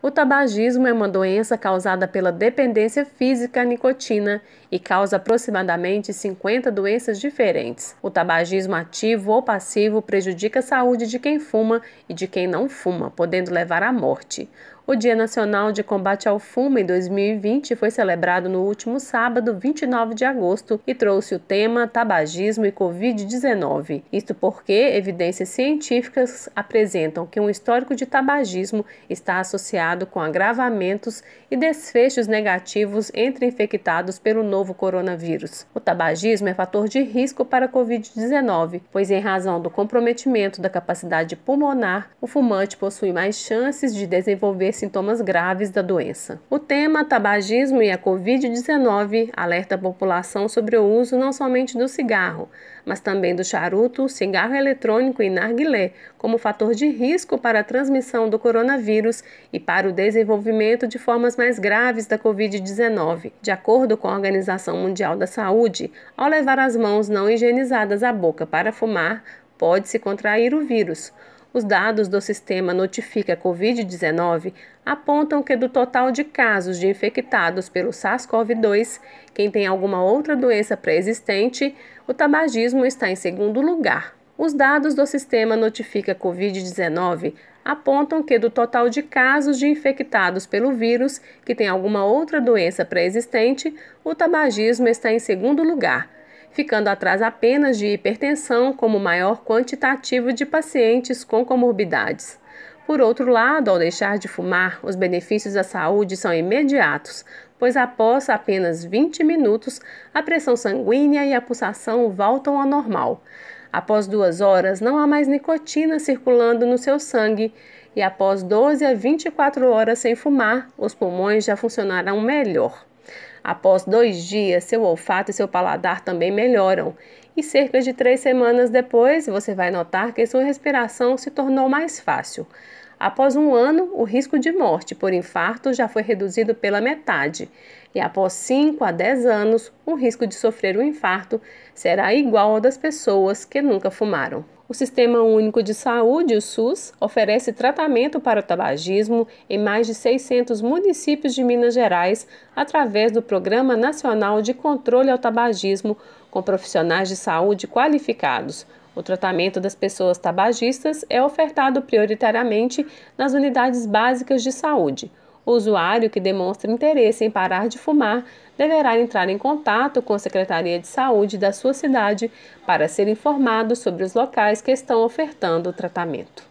O tabagismo é uma doença causada pela dependência física à nicotina e causa aproximadamente 50 doenças diferentes. O tabagismo ativo ou passivo prejudica a saúde de quem fuma e de quem não fuma, podendo levar à morte. O Dia Nacional de Combate ao Fumo em 2020 foi celebrado no último sábado, 29 de agosto, e trouxe o tema Tabagismo e Covid-19. Isto porque evidências científicas apresentam que um histórico de tabagismo está associado com agravamentos e desfechos negativos entre infectados pelo novo coronavírus. O tabagismo é fator de risco para a Covid-19, pois, em razão do comprometimento da capacidade pulmonar, o fumante possui mais chances de desenvolver sintomas graves da doença. O tema Tabagismo e a Covid-19 alerta a população sobre o uso não somente do cigarro, mas também do charuto, cigarro eletrônico e narguilé, como fator de risco para a transmissão do coronavírus e para o desenvolvimento de formas mais graves da Covid-19, de acordo com a Organização Mundial da Saúde. Ao levar as mãos não higienizadas à boca para fumar, pode-se contrair o vírus. Os dados do sistema Notifica Covid-19 apontam que do total de casos de infectados pelo SARS-CoV-2, quem tem alguma outra doença pré-existente, o tabagismo está em segundo lugar. Os dados do sistema Notifica Covid-19 apontam que do total de casos de infectados pelo vírus que tem alguma outra doença pré-existente, o tabagismo está em segundo lugar ficando atrás apenas de hipertensão como maior quantitativo de pacientes com comorbidades. Por outro lado, ao deixar de fumar, os benefícios à saúde são imediatos, pois após apenas 20 minutos, a pressão sanguínea e a pulsação voltam ao normal. Após duas horas, não há mais nicotina circulando no seu sangue e após 12 a 24 horas sem fumar, os pulmões já funcionarão melhor. Após dois dias, seu olfato e seu paladar também melhoram, e cerca de três semanas depois você vai notar que sua respiração se tornou mais fácil. Após um ano, o risco de morte por infarto já foi reduzido pela metade, e após 5 a 10 anos, o risco de sofrer um infarto será igual ao das pessoas que nunca fumaram. O Sistema Único de Saúde, o SUS, oferece tratamento para o tabagismo em mais de 600 municípios de Minas Gerais através do Programa Nacional de Controle ao Tabagismo, com profissionais de saúde qualificados. O tratamento das pessoas tabagistas é ofertado prioritariamente nas unidades básicas de saúde. O usuário que demonstra interesse em parar de fumar deverá entrar em contato com a Secretaria de Saúde da sua cidade para ser informado sobre os locais que estão ofertando o tratamento.